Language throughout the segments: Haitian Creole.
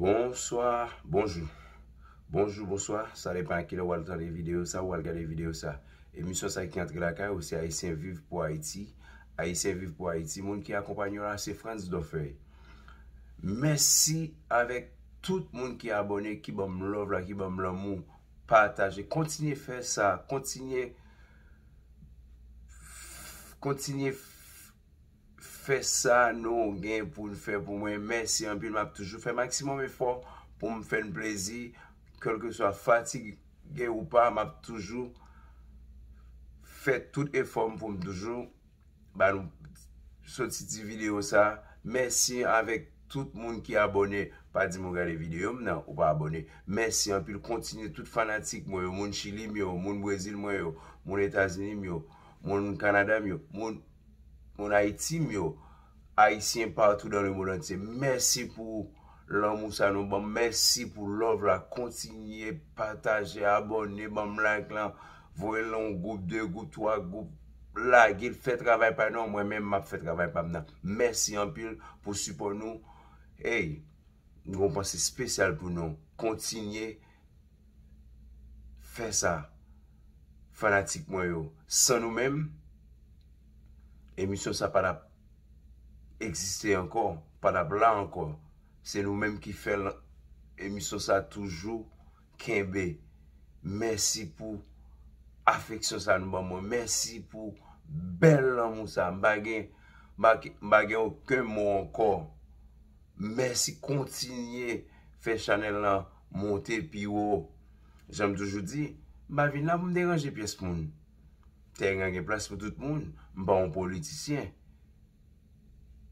Bonsoir, bonjou, bonjou, bonsoir, sa repan ki le wal gade videyo sa, wal gade videyo sa, emisyon sa ki antre laka ou se Aïsien Viv pou Aïti, Aïsien Viv pou Aïti, moun ki akompanyon la se Franzi Dofei, mersi avek tout moun ki abone, ki bom love la, ki bom lomou, pataje, kontinye fe sa, kontinye, kontinye fe sa, Fè sa nou gen pou nou fè pou mwen, mèsi anpil m ap toujou fè maksimoun efor pou m fè n plezi, kelke sou a fati gen ou pa, m ap toujou fè tout efor m pou m toujou, ba nou sotitivideyo sa. Mèsi anpil avèk tout moun ki abonè, pa di m ou gare videyo m nan, ou pa abonè. Mèsi anpil kontinye tout fanatik mwen, moun chili mwen, moun wazil mwen, moun etazini mwen, moun kanada mwen, moun moun haitim yo, haisyen partou dan nou moun anse. Mersi pou loun mousa nou bon. Mersi pou louv la. Kontinye pataje, abonne, ne bon mlaik lan vwe lon goup, de goup, toa goup. La, gil fè travay pa nou. Mwen men map fè travay pa mnan. Mersi anpil pou support nou. Hey, nou moun panse spesyal pou nou. Kontinye fè sa. Fanatik moun yo. San nou menm E miso sa para eksiste anko, para bla anko. Se nou menm ki fel, e miso sa toujou kenbe. Mersi pou afeksyon sa nou ba moun. Mersi pou bel lan moun sa. Mbage, mbage ou ken moun anko. Mersi kontinye fe chanel lan monte pi ou. Oh. Jem toujou di, ma vi nan mderanje pi es mouni. Tè yè genge plas pou tout moun, mba yon politisyen.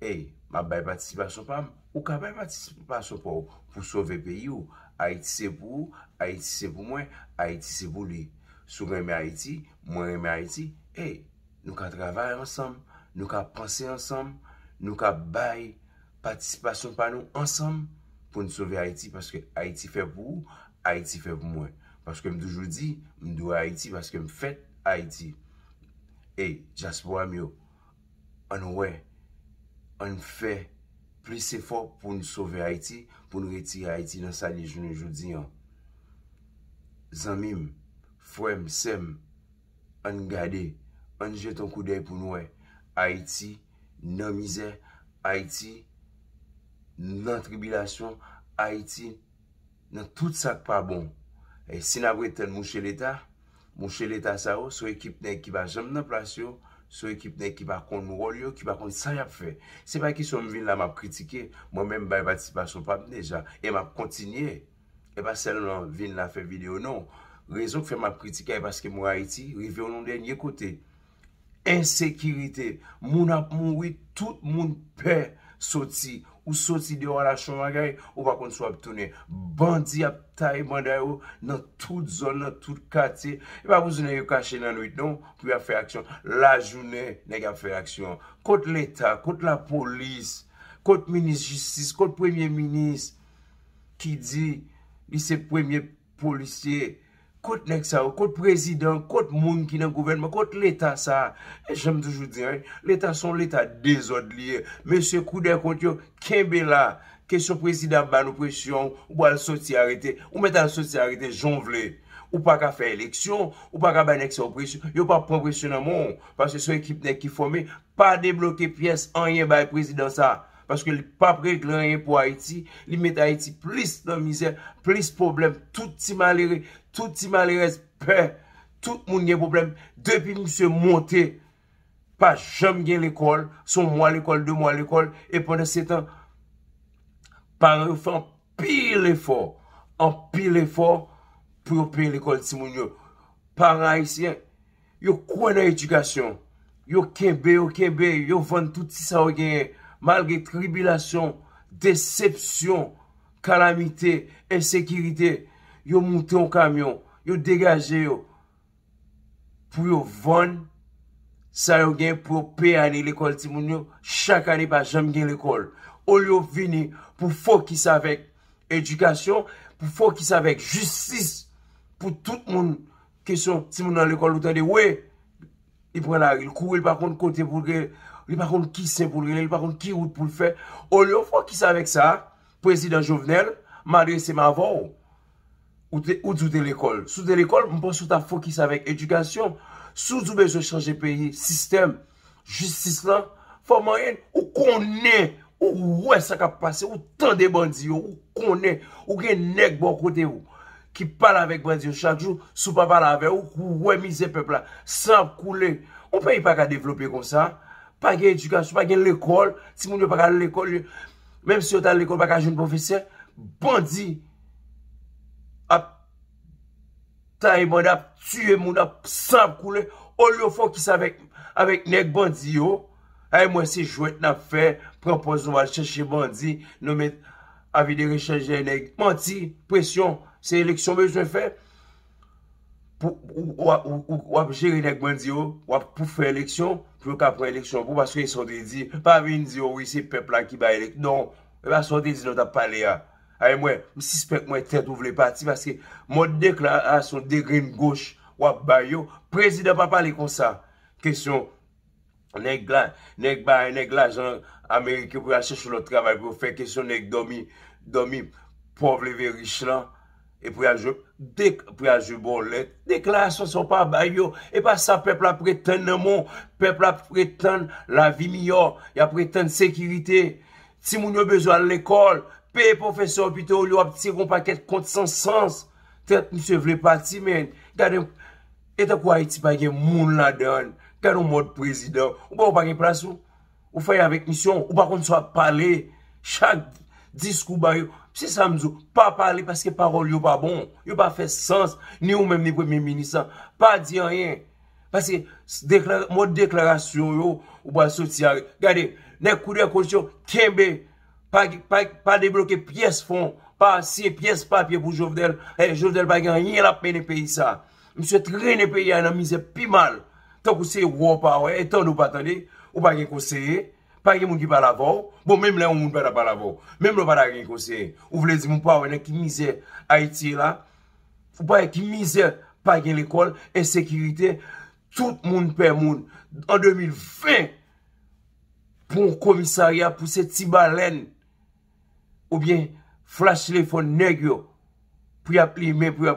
E, mba baye patisipasyon pa m, ou ka baye patisipasyon pa ou, pou sove pe you. Haiti se pou ou, Haiti se pou mwen, Haiti se pou li. Sou genme Haiti, mwen genme Haiti, e, nou ka travare ansam, nou ka pranse ansam, nou ka baye patisipasyon pa nou ansam, pou nou sove Haiti, paske Haiti fe pou ou, Haiti fe pou mwen. Paske mdoujoudi, mdou Haiti, paske mfet Haiti. E, jaspo amyo, an wè, an fè plis e fò pou nou sove Haiti, pou nou gèti Haiti nan sali jouni joudi yon. Zanmim, fwèm, sem, an gade, an jè ton koudey pou nou wè, Haiti, nan mize, Haiti, nan tribilasyon, Haiti, nan tout sak pa bon. E, sin avwè ten mouchè l'Etat. Mwen che leta sa yo, sou ekipne ekipa jem nan plasyon, sou ekipne ekipa kon wol yo, ekipa kon sa yap fe. Se pa ki sou mwen vin la map kritike, mwen men mwen batisipasyon pap deja, e map kontinye. E pa selon vin la fe video, non. Rezon ki fe map kritike e baske mwen ha iti, revyonon den ye kote. Ensekirite, moun ap moun wite, tout moun pe soti. Ou sot si dewa la chouman gay, ou bakon sou abitone. Bandi ap ta e manda yo nan tout zon, nan tout kate. E pa pouzou nan yo kache nan wite nou, pou ya fe aksyon. La jounen, nan ya fe aksyon. Kote l'Etat, kote la polis, kote minis jistis, kote premye minis, ki di, ni se premye polisye, Kote nek sa ou, kote prezident, kote moun ki nan gouvenman, kote l'Etat sa. E jem toujou diyen, l'Etat son l'Etat dezod liye. Mese kou dek kont yo, ken be la, ke sou prezident ban opresyon, ou al soti arete, ou met al soti arete, jon vle. Ou pa ka fe eleksyon, ou pa ka ban nek sa opresyon, yo pa progresyon nan moun. Pase sou ekip nek ki fome, pa debloké piyes anye bay prezident sa. Pase li pa prek l'anye pou Haiti, li met Haiti plis nan mizer, plis problem, tout ti malirek. Touti mali respe, tout moun gen problem. Depi moun se monte, pa jam gen l'ekol. Son moun al ekol, de moun al ekol. E pwene setan, paran ou fan pil efor. An pil efor pou yo pi l'ekol ti moun yo. Paran aisyen, yo kwen a edukasyon. Yo kebe, yo kebe, yo fan touti sa wakene. Malge tribilasyon, decepsyon, kalamite, esekirite, yo mouti yon kamyon, yo degaje yo, pou yo von, sa yo gen pou yo pe ane l'ekol ti moun yo, chak ane pa jem gen l'ekol, ol yo vini, pou fok ki sa vek edukasyon, pou fok ki sa vek justis, pou tout moun, ke son ti moun nan l'ekol, loutan de we, il prena, il kou, il pa kont kote pou l'ge, il pa kont ki se pou l'ge, il pa kont ki wout pou l'fe, ol yo fok ki sa vek sa, prezident jovenel, madre se ma von ou, Ou di ou de l'ekol. Sou de l'ekol, mponsou ta fokis avèk edukasyon. Sou di ou bezo chanje peyi, sistem, jistis lan, fò mwen yon, ou konè, ou wè sa kap pase, ou tan de bandi yo, ou konè, ou gen nek bon kote yo, ki pal avèk bandi yo chakjou, sou pa pal avèk, ou wè mize pepla, san pou lè. Ou peyi pa ka devlopè kon sa, pa gen edukasyon, pa gen l'ekol, si moun yo pa kal l'ekol, mèm si yo tal l'ekol pa kal joun profesyon, bandi, Ta e bon ap, tue moun ap, sa koule, ol yo fokis avek, avek neg bandi yo, ay mwen se chouet nap fe, proponso va chèche bandi, nomen avide rechèche neg, manti, presyon, se eleksyon bejou fè, wap chèche neg bandi yo, wap pou fè eleksyon, pou wap fè eleksyon, pou wap chèche son de di, pa vè yon di yo, wè se pepla ki ba elek, non, wap son de di nou da pale ya, Ay mwen, msispek mwen tèd ou vle pati, paske mwen dek la asyon degrin gouch wap bayo, prezident pa pali kon sa, kesyon, nèk la, nèk ba, nèk la, jan Amerike pou yache sou lo travay, pou fè kesyon nèk Domi, Domi, povle ve Richland, e pou yache, dek pou yache bon let, dek la asyon son pa bayo, e pa sa pep la pretèn nan moun, pep la pretèn la vi miyor, ya pretèn sekirite, ti moun yo bezwa l'ekol, Profesor Pite ou yo ap tse kon pa ket kont san sans Tse mse vle pati men Gade Eta kwa iti pa gen moun la den Gade ou mod prezident Ou pa gen prasou Ou faye avek misyon Ou pa kont so a pale Chak diskou ba yo Pse samzou Pa pale paske parol yo pa bon Yo pa fe sans Ni ou mem ni gwe men minisan Pa di an yen Pase Mod deklarasyon yo Ou pa soti ag Gade Nek kou di akosyo Kenbe Gade pa de bloke piyes fon, pa siye piyes papye pou jovdel, e jovdel pa gen yon la peyne peyi sa, mse trene peyi anan mize pi mal, tan kou seye wop awe, etan nou patande, ou pa gen kouseye, pa gen moun ki balavo, bon mem le ou moun peyda balavo, mem lo pa la gen kouseye, ou vlezi moun pa wene ki mize Haiti la, ou pa gen ki mize pa gen l'ekol, en sekirite, tout moun pey moun, an 2020, pou komisaria, pou se tiba lèn, Ou bien, flashlefon neg yo. Pou ya plime, pou ya...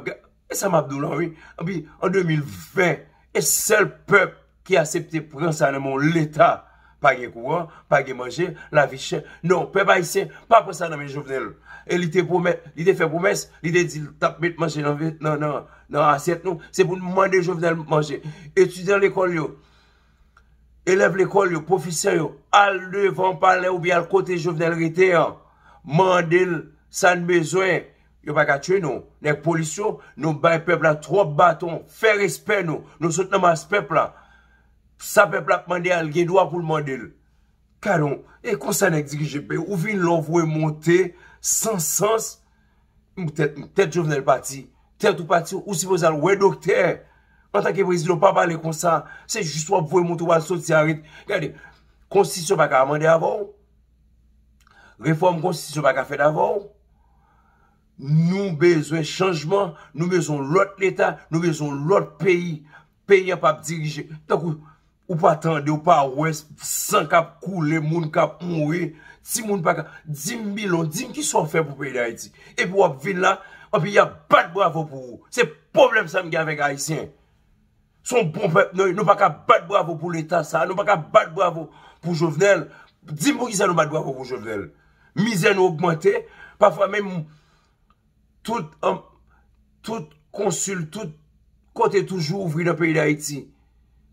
E sa mabdou lan, oui. An bi, an 2020, e sel pep ki asepte prinsan nan moun l'Etat. Pa ge kouan, pa ge manje, la vi chen. Non, pep a yise, pa prinsan nan men jovenel. E li te pou mes, li te fe pou mes, li te di tap met manje nan vet, nan nan, nan aset nou, se pou mwen de jovenel manje. Etudiant l'ekol yo, elev l'ekol yo, profisyon yo, al devan pale ou bi al kote jovenel rete yon. Mandil, san mezoen Yo pa ka tue nou Nek polisyon, nou bay pepla tro baton Fè respè nou, nou sot nan mas pepla Sa pepla k mandi al gen Dwa pou mandil Kadon, e konsan nèk di ki jepè Ou vin lò vwe monte San sens Mou tèt jou vne l pati Tèt ou pati ou si vwe zal wè dokter Mantan ke prezidon pa pale konsan Se jiswa vwe monte wale sot si arit Gade, konsisyon pa ka mandi avon Reform konsistisyon pa ka fèd avò. Nou bezwen chanjman. Nou bezwen lòt l'Etat. Nou bezwen lòt peyi. Peyi ap ap dirije. Tak ou pa atande, ou pa a ouest. San kap koule, moun kap mouwe. Ti moun pa ka. Dim mi lò. Dim ki son fè pou peyi da Haiti. E pou ap vin la. A pi ya bat bo avò pou ou. Se problem sa mgen avèk Aïsien. Son bon pe. Nou pa ka bat bo avò pou l'Etat sa. Nou pa ka bat bo avò pou jovenel. Dim pou ki sa nou bat bo avò pou jovenel. Mizè nou augmente, pa fwa mèm, tout konsul, euh, tout kote toujou ouvri nan peyi da Haiti.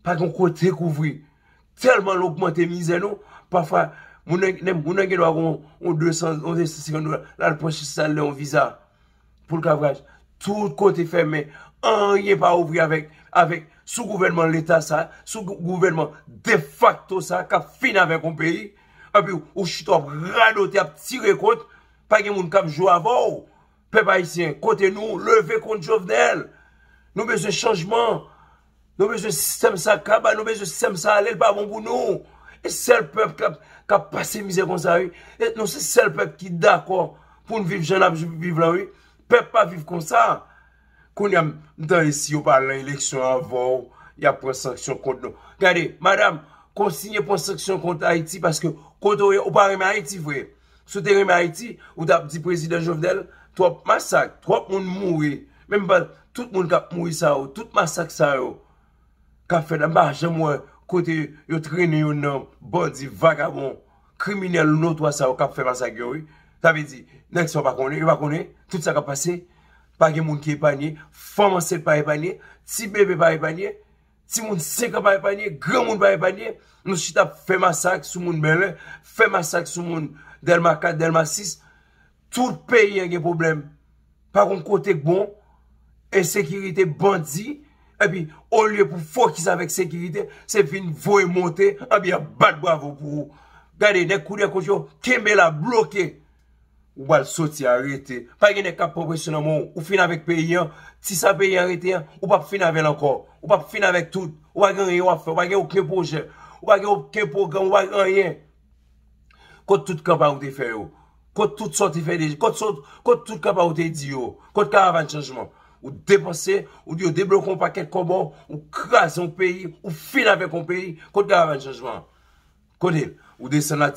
Pa kon kote kouvri. Telman l'augmente mizè nou, pa fwa mounen gen wakon, mounen gen wakon, lal pochis sal lè ou viza pou l'kavraj. Tout kote fèmè, an yè pa ouvri avèk, avèk sou gouvenman l'Etat sa, sou gouvenman de facto sa, ka fin avèk ou peyi, api ou chitok rado te ap tire kote, pa gen moun kap jwa avou, pep ayisyen kote nou, leve kont jovenel, nou bezye chanjman, nou bezye sistem sa kaba, nou bezye sistem sa alel pa moun pou nou, e sel pep kap pase mizè kon sa ou, e nou se sel pep ki d'akor, pou nou viv janap viv la ou, pep pa viv kon sa, kon yam dan esi ou pa lan eleksyon avou, ya prostraksyon kont nou, gade, madame, konsigne prostraksyon kont a iti, paske, Kote ou e, ou pa reme Haiti vwe. Sote reme Haiti, ou da pti prezident Jovdel, twap masak, twap moun moui. Mwen bal, tout moun kap moui sa ou, tout masak sa ou. Kapfe dambar, jemwe, kote yo treni yon nan, bodi, vagabon, kriminel ou nou twa sa ou, kapfe masak yo ou. Tave di, next yo pa kone, yo pa kone, tout sa ka pase, pake moun ki e panye, fomanse pa e panye, tibbe pa e panye, Ti moun seka baye banye, gran moun baye banye, nou chita fè masak sou moun belè, fè masak sou moun delma 4, delma 6, tout peyi yenge problem. Pakon kotek bon, e sekirite bandi, epi, olye pou fokisa vek sekirite, se fin voye monte, epi, a bat bo avon pou ou. Gade, ne kouria koujou, keme la bloke. Ou bal soti a rete. Fagye ne kap progresyon an moun. Ou fin avèk peyi an. Ti sa peyi a rete an. Ou pap fin avèk lankor. Ou pap fin avèk tout. Ou wak gen yon waf. Ou wak gen yon krepojè. Ou wak gen yon krepojè. Ou wak gen yon. Kote tout kap avèk ou te fè yo. Kote tout soti fè de. Kote tout kap avèk ou te di yo. Kote kap avèk an chanjman. Ou depose. Ou di yo deblo kon pakèt kon bon. Ou kras yon peyi. Ou fin avèk kon peyi. Kote kap avèk an chanjman.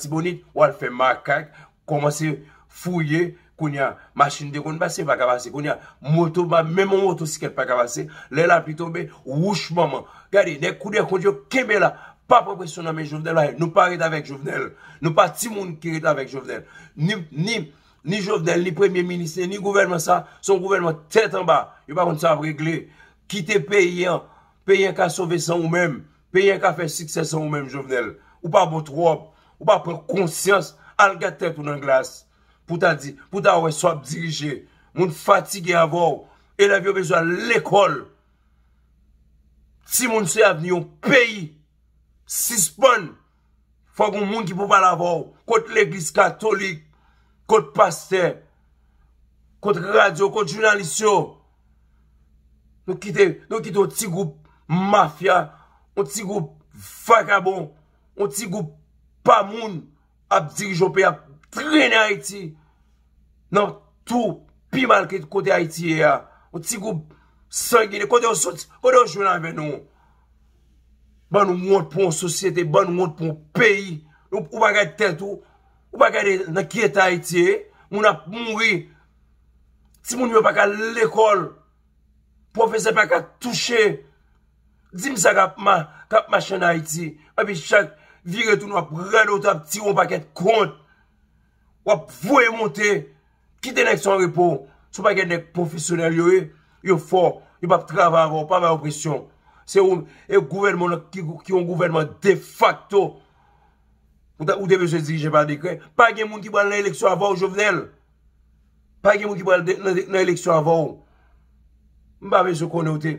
Fouye, koun ya masin de koun basi, pa kavase. Koun ya mwoto ba, mwen mwoto siket pa kavase. Lè la pi tobe, woush maman. Gadi, ne koun ya koun diyo keme la. Pa pa presyon anmen jovenel la. Nou pa rid avèk jovenel. Nou pa ti moun ki rid avèk jovenel. Ni jovenel, ni premier minister, ni gouvernement sa. Son gouvernement tèt anba. Yon pa kon sa vregle. Kite pe yon. Pe yon ka sove sa ou mèm. Pe yon ka fè sikse sa ou mèm jovenel. Ou pa botro ob. Ou pa pre konsyans. Alga tèt ou nan glas. Pouta wè so ap dirije, moun fatige avò, el avyo bezwa l'ekol. Ti moun se avni yon peyi, sispon, fò goun moun ki pou val avò. Kote leglis katolik, kote paste, kote radyo, kote jounalisyon. Nou kite yon ti goup mafya, yon ti goup vagabon, yon ti goup pamoun ap dirije yon peyi ap trenay ti. nan tou pi malkit kote Haitie ya, ou ti goup sangine, kote ou jounan ven nou, ban nou mwot pou an sosyete, ban nou mwot pou an peyi, ou baka et tentou, ou baka et nakiet Haitie, moun ap mwoui, ti moun mwen baka l'ekol, profese pa kat touche, dimsa kap machan Haitie, api chak viretoun wap rado tap, ti woun baket kont, wap vwe mwote, Kite nèk son repou, sou pa gen nèk profisyonel yo e, yo fò, yo pa p'trava anvo, pa vè opresyon. Se ou, e ou gouvermen, ki ou gouvermen de facto, ou debe se dirije pa de kre, pa gen moun ki bal nan eleksyon anvo ou jovenel. Pa gen moun ki bal nan eleksyon anvo ou. Mba bezo kon nou te,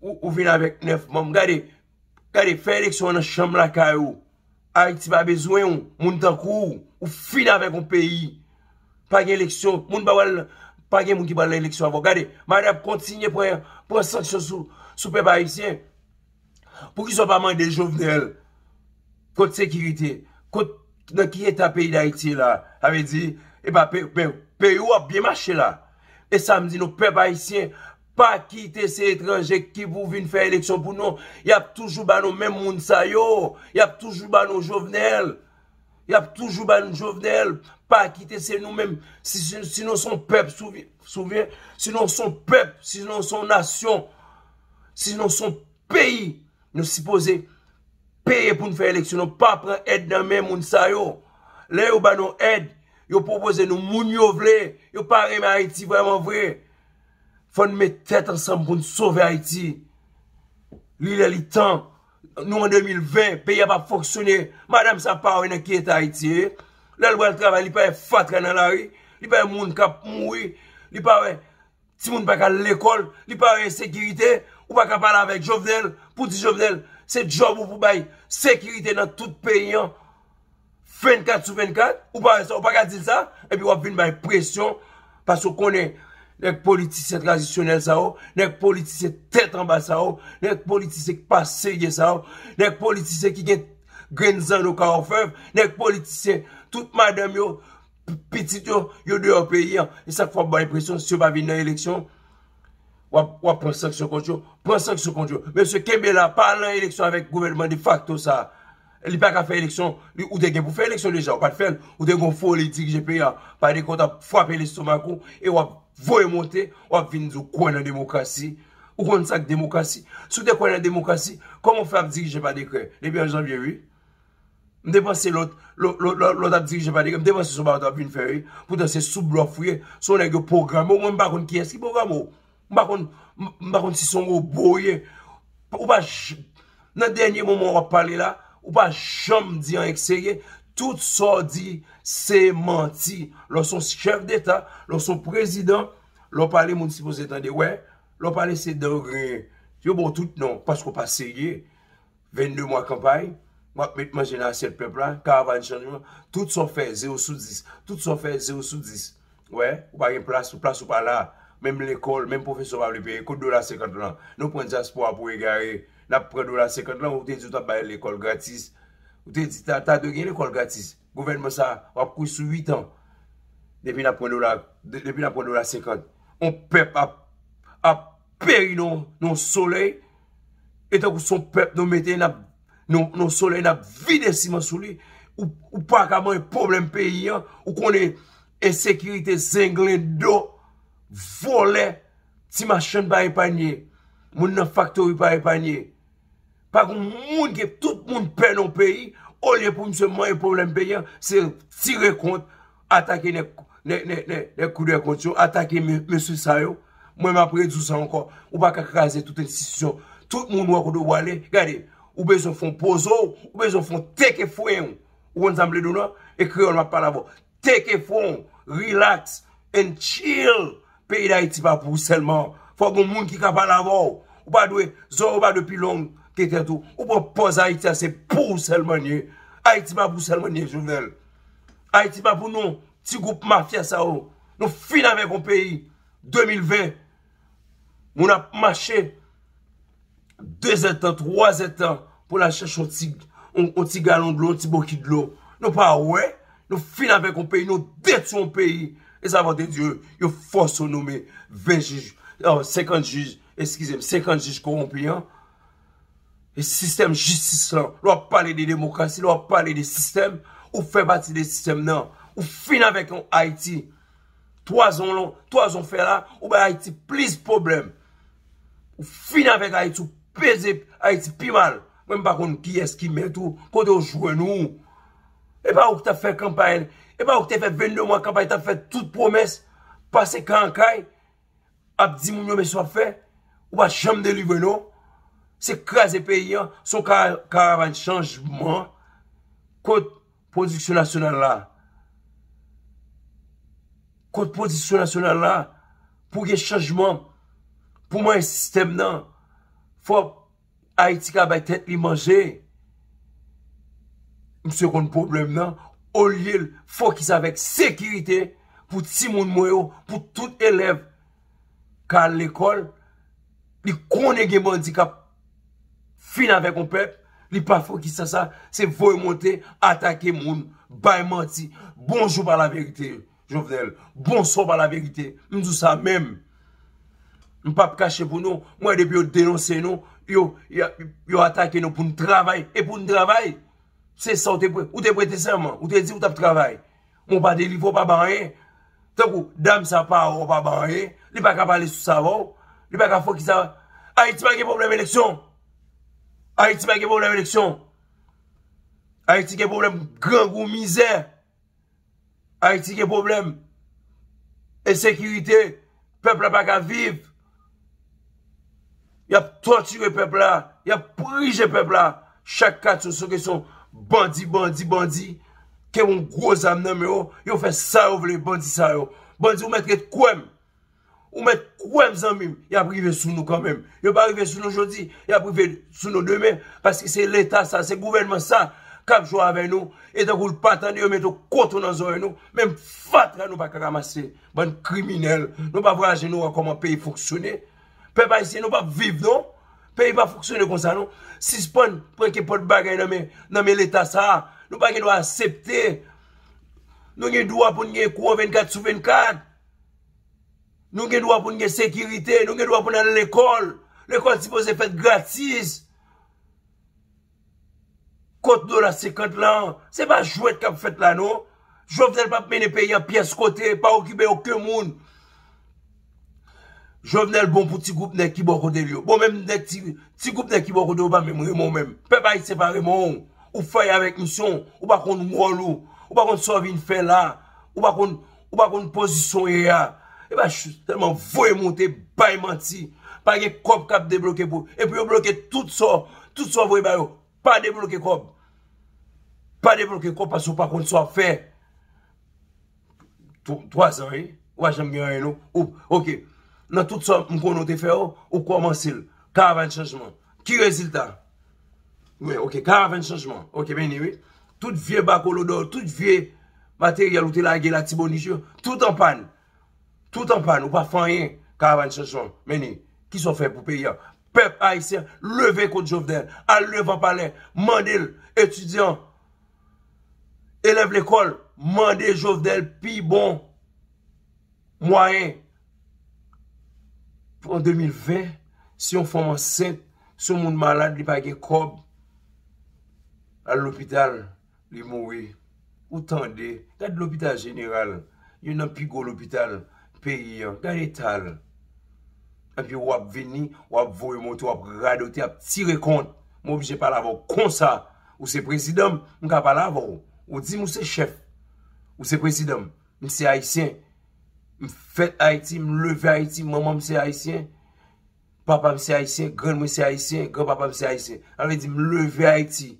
ou fin avèk nef mom, gade, gade fe eleksyon an chanm lakay ou, ay ki ti ba bezoen ou, moun tan kou, ou fin avèk ou peyi. Pa gen lèksyon, moun ba wèl, pa gen moun ki wèl lèksyon avon. Gade, mwen ap kontsigne pou an sèksyon sou pep ayisyen. Pou ki sou pa man de jovnel, kote sekirite, kote nan ki etan peyi da iti la, avè di, epa peyo ap biye mache la. E samdi nou pep ayisyen, pa kite se etranje ki pou vin fè lèksyon pou nou, y ap toujou ban nou men moun sa yo, y ap toujou ban nou jovnel. Y ap toujou ba nou jovnel, pa akite se nou men, si nou son pep souvi, si nou son pep, si nou son nasyon, si nou son peyi nou sipoze, peye pou nou fey leksyon, nou pa pre ed nan men moun sayo. Le ou ba nou ed, yo propose nou moun yovle, yo pare men Haiti vreman vwe. Fon me tet ansan pou nou sove Haiti. Li la li tan. Nou an 2020, peyi ap ap foksyone, madame sa pa wè nan kieta iti e, lal wè l travè, li pa wè e fatra nan lari, li pa wè e moun kap moui, li pa wè e, si moun pa kal lèkol, li pa wè sekirite, ou pa wè ka pala avèk jovdel, pouti jovdel, se job ou pou bay sekirite nan tout peyi an, 24 sou 24, ou pa wè sa, ou pa wè ka dil sa, epi wè vin bay presyon, pasou konè, Nèk politisye tradisyonel sa ou, nèk politisye tèt amba sa ou, nèk politisye k'paseye sa ou, nèk politisye ki gen grenzan nou ka ou fev, nèk politisye tout madame yo, pitit yo, yo de ou peyi an, yon e sak fòm bonè presyon, si yo pa vin nan eleksyon, wap, wap, pronsak se kondjo, pronsak se kondjo. Mèm se keme la, pal nan eleksyon avèk gouverman, di fakto sa, li pa ka fè eleksyon, li ou de gen pou fè eleksyon de jan, ou de gen pou folitik jè peyi an, pa de konta fwape lèstouman kou, e Voye mote, wap vini zou kwen la demokrasi. Ou kwen sa kwen demokrasi. Sou de kwen la demokrasi, kwen moun fap di ki jepa dekwe. Lebyan jan vye wye. Mde pas se lout, lout ap di ki jepa dekwe. Mde pas se sou barata bin fwe. Poutan se sou blof wye. Sou nèk yo programo, mwen mbakon ki eski programo. Mbakon, mbakon si son mwou boye. Ou pa, nan denye moun moun wap pale la. Ou pa chom di an ekseye. Tout so di se manti. Lò son chef d'état, lò son prezident, lò pale mounsipo zétande. Lò pale se dorre. Yo bon tout non, pasko pa seye. 22 mwa kampay, mwen genasye pepla, kavan chanjouman. Tout so fe, 0 sous 10. Tout so fe, 0 sous 10. Ou pa gen plas, ou plas ou pa la. Mem l'ekol, mem profesor able peye, kote $2.50 lan. Nou pren jaspo a pou e gare. Nap pren $2.50 lan, ou tenjou ta baye l'ekol gratis. Ou te di ta de geni kol gatis. Gouvenme sa wap kou sou 8 an. Depi na pondo la 50. On pep ap peri nou non soley. Etan kou son pep nou meten non, nou soley nap vide si man sou li. Ou pa kaman e problem peyi an. Ou konen e sekirite zenglen do. Vole. Ti machan pa e panye. Moun nan faktor yu pa e panye. Moun nan faktor yu pa e panye. pa goun moun ke tout moun pen an peyi, olye pou mse mwen yon problem peyen, se tire kont, atake nè kou de akonsyon, atake mè sè sa yo, mwen mè apre djousan ankon, ou bak akraze tout en sitisyon, tout moun wakou do wale, gade, ou bejofon po zow, ou bejofon teke fwen, ou wens amble do nou, e kreon wapal avon, teke fwen, relax, and chill, peyi da iti pa pou selman, fwa goun moun ki kapal avon, ou ba dwe, zow ou ba depi long, Ou pou poz Haiti a se pou selmanye Haiti mabou selmanye jounel Haiti mabou nou Ti goup mafya sa ou Nou fin avek ou peyi 2020 Moun ap mache 2 etan, 3 etan Pou la chèche ou ti galon dlo Ou ti boki dlo Nou fin avek ou peyi Nou detu ou peyi E zavande diyo Yo foso noume 50 jiz korompi an E sistem jistis lan, lwa pale de demokrasi, lwa pale de sistem, ou fe bati de sistem nan. Ou fin avèk yon Haiti, toazon lò, toazon fe la, ou be Haiti plis problem. Ou fin avèk Haiti, ou peze Haiti pi mal. Mwen bakon ki eski met ou, kote ou jwe nou. E ba ou te fe kampanyen, e ba ou te fe venlyo mwen kampanyen, te fe tout promes, pase kankay, ap di moun yon meswa fe, ou bat jam deleve nou. Se kras e peyi an, sou karavan chanjman, kote prodisyon nasyonal la. Kote prodisyon nasyonal la, pou ge chanjman, pou mwen sistem nan, fòp, haitika bay tèt li manje, mse kon problem nan, olil, fòk is avèk sekirite, pou timoun mwen yo, pou tout elef, kar l'ekol, li kon ege mandikap, Finan vek ou pep, li pa fok ki sa sa, se voymote, atake moun, baymanti, bonjou pa la verite, Jovdel, bonso pa la verite, nou sou sa mem. Nou pa pe kache pou nou, mwen debi ou denonse nou, yo atake nou pou nou travay, e pou nou travay, se sa ou te prete seman, ou te di ou tap travay. Moun pa deli, fok pa banye, tenkou, dam sa pa, fok pa banye, li pa ka pale sou sa vò, li pa ka fok ki sa, a iti bagi pou blem eleksyon. Ha iti pa ge problem eleksyon, ha iti ge problem gang ou mizè, ha iti ge problem esekirite, pepla pa ka viv, yap torture pepla, yap prije pepla, chak kat sou seke son bandi, bandi, bandi, ke moun groz amnèm yo, yo fè sa yo vle, bandi sa yo, bandi ou metre kouèm, Ou met kwen zanmim, ya prive sou nou kanmèm. Yo pa prive sou nou jodi, ya prive sou nou demè. Paske se l'Etat sa, se gouvernement sa, kapjou avè nou, etan kou l'pantan, yo met ou koton nan zonè nou. Mèm fatra nou pa karamase, ban kriminel. Nou pa voyaje nou a koman peyi foksyonè. Pei pa yisi, nou pa viv nou. Peyi pa foksyonè kon sa nou. Si spon, preke pot bagay nan me l'Etat sa, nou pa gen nou aseptè. Nou nye dua pou nye kou 24 sou 24. Nou gen dwa pou nge sekirite, nou gen dwa pou nan l'ekol L'ekol si pou se fet gratis Kot do la sekant lan, se pa jwet ka pou fet lan nou Jovenel pa mene peye piyes kote, pa okibe okye moun Jovenel bon pou ti goup nek ki bo kode liyo Bon menm net ti goup nek ki bo kode ou pa mem remon menm Pe pa yi separe moun, ou fay avèk misyon Ou pa kon mwolo, ou pa kon sovin fè la Ou pa kon posisyon yè ya E ba chou sèlman voy moun te bayman ti. Pange kop kap debloke pou. E pou yo bloke tout so. Tout so voy bayman yo. Pa debloke kop. Pa debloke kop aso pa kont so fe. 300 e. Ou wajan mwen yon eno. Ou. Ok. Nan tout so mkon nou te fe yo. Ou kwa man sil. 40 chanjman. Ki yo ezil ta? Ou e. Ok. 40 chanjman. Ok. Ben yi we. Tout vie bako lo do. Tout vie. Bate yaloute la ge la tiboniche yo. Tout an pan. Tout an pan. Tout anpan ou pa fanyen, karavan chansyon meni, ki son fè pou peyyan. Pep Aisyen, leve kote jovdel, al leve anpalè, mandel, etudyan, eleve l'ekol, mandel jovdel, pi bon, mwayen. Pou an 2020, si yon fòman sè, sou moun malade li bagè kob, al l'opital, li mouè, ou tande, kèd l'opital jeneral, yon nan pi go l'opital, peyi yon, gane tal ap e yon wap veni, wap vwoy mwote, wap radote, wap tire kont mwobije pala avon, konsa ou se prezidom, mwen ka pala avon ou di mwen se chef ou se prezidom, mwen se haitien mwen fet haitien, mwen leve haitien, mwen mwen mwen se haitien papa mwen se haitien, gren mwen se haitien gren papa mwen se haitien, anwen di mwen leve haitien,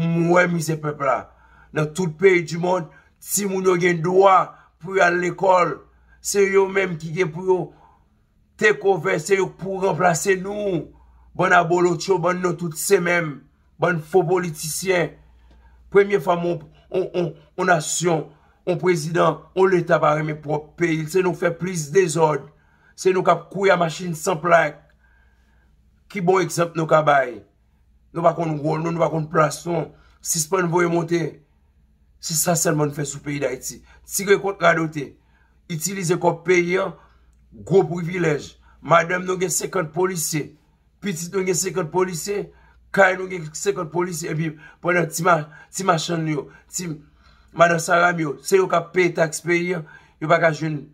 mwen mwen mwen se pepla nan tout peyi di mon si mwen yon gen doa pou yon l'ekol Se yo menm ki gen pou yo te kover, se yo pou remplase nou. Bon abolo tiyo, bon nou tout se menm, bon fou politisyen. Premye famon, on asyon, on prezident, on l'Etat barem e prop peyi. Se nou fe plis dezod, se nou kap kouya machin sanplak. Ki bon eksempe nou kabay. Nou va kon goun, nou nou va kon plason. Si se pen nou voye monte, si sa selman fe sou peyi da etsi. Si ge kont radote. Itilize ko peyi yo, go pou vilej. Madem nou gen sekon polise, pitit nou gen sekon polise, kay nou gen sekon polise, e bi ponen ti machan yo. Ti madem sa ram yo, se yo ka pey taks peyi yo, yo pa ka jen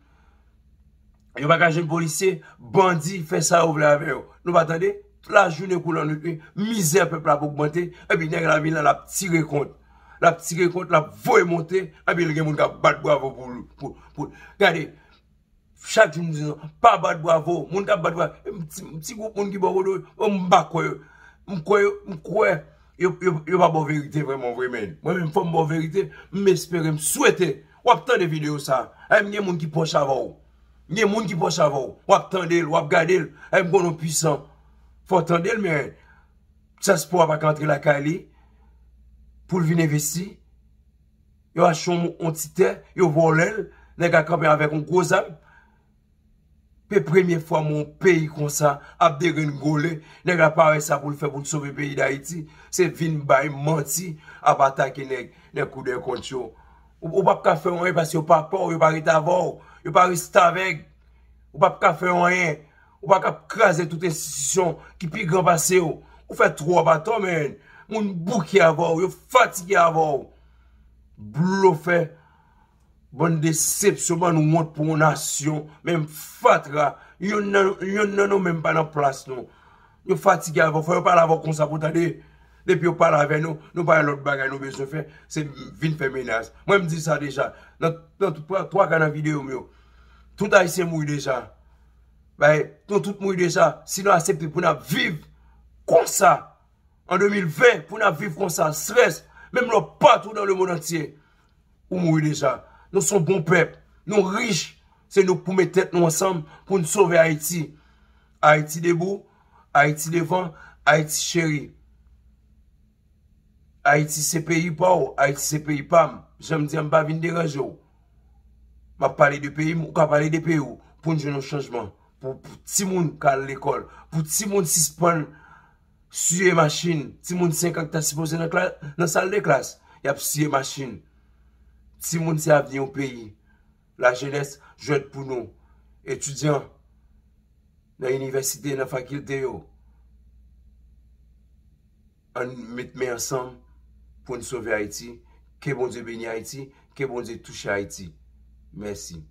polise, bandi fe sa ou vle ave yo. Nou pa tande, la jen yo kou lan, mizer pepla pou koumante, e bi gen la vile la ptire kont. la psike kont, la vo e monte, api le gen moun ka bat bo avon pou... Gade, chak joun mou zinon, pa bat bo avon, moun ka bat bo avon, mtigou moun ki bo avon do, mou mba kwe, mkwe, mkwe, yo pa bo verite vremen, mwen mwen fom bo verite, mwen mespere, mwen swete, wap tande video sa, ay eh, mnen moun ki poch avon, wap tande el, wap gade el, ay eh, mbono pisan, fote tande el mwen, sa spo apak antre la kali, pou l vine ve si, yo a chon mou ontite, yo vo l el, neg a kapen avèk mou kouzam, pe premiè fwa mou peyi kon sa, ap de ren mou gole, neg a pare sa pou l fe pou l sobe peyi da iti, se vin bay manti, ap atake neg, neg kouden kon chou. Ou pa pka fe wè, pas yo pa pou, yo pa re ta vò, yo pa re sita vèk, ou pa pka fe wè, ou pa kap krasè tout institisyon, ki pi gran basè yo, ou fe tro ap atò men, moun bouke avou, yon fatike avou, blou fe, bon de sepsyoman nou moun pou moun asyon, men fat ka, yon nan nou men pa nan plas nou, yon fatike avou, fwe yon pal avou konsa pou ta de, de pi yon pal avè nou, nou pal yon lout bagay nou bejou fe, se vin feme nas, mwen mdi sa deja, nan 3 kana video myo, tout a isen mou yon deja, bay, tout mou yon deja, si nou asepte pou nan viv, konsa, An 2020 pou nan viv kon sa stres. Mem lò pat ou nan lè moun antye. Ou mou yon deja. Non son bon pep. Non riche. Se nou pou mè tèt nou ansam pou nou sove Haiti. Haiti debou. Haiti devan. Haiti chéri. Haiti se peyi pa ou. Haiti se peyi pam. Jèm dièm ba vin de raje ou. Ma pale de peyi mou ka pale de peyi ou. Poun jèm nou chanjman. Pou ti moun kal lèkol. Pou ti moun si span lèkol. Suye masjin, ti moun se kak ta sipoze nan sal de klas, yap suye masjin. Ti moun se avni ou peyi, la jenest jwet pou nou. Etudyan, nan universite, nan fakil deyo. An mitme yasan pou ni sove Haiti, ke bon ze beni Haiti, ke bon ze touche Haiti. Mersi.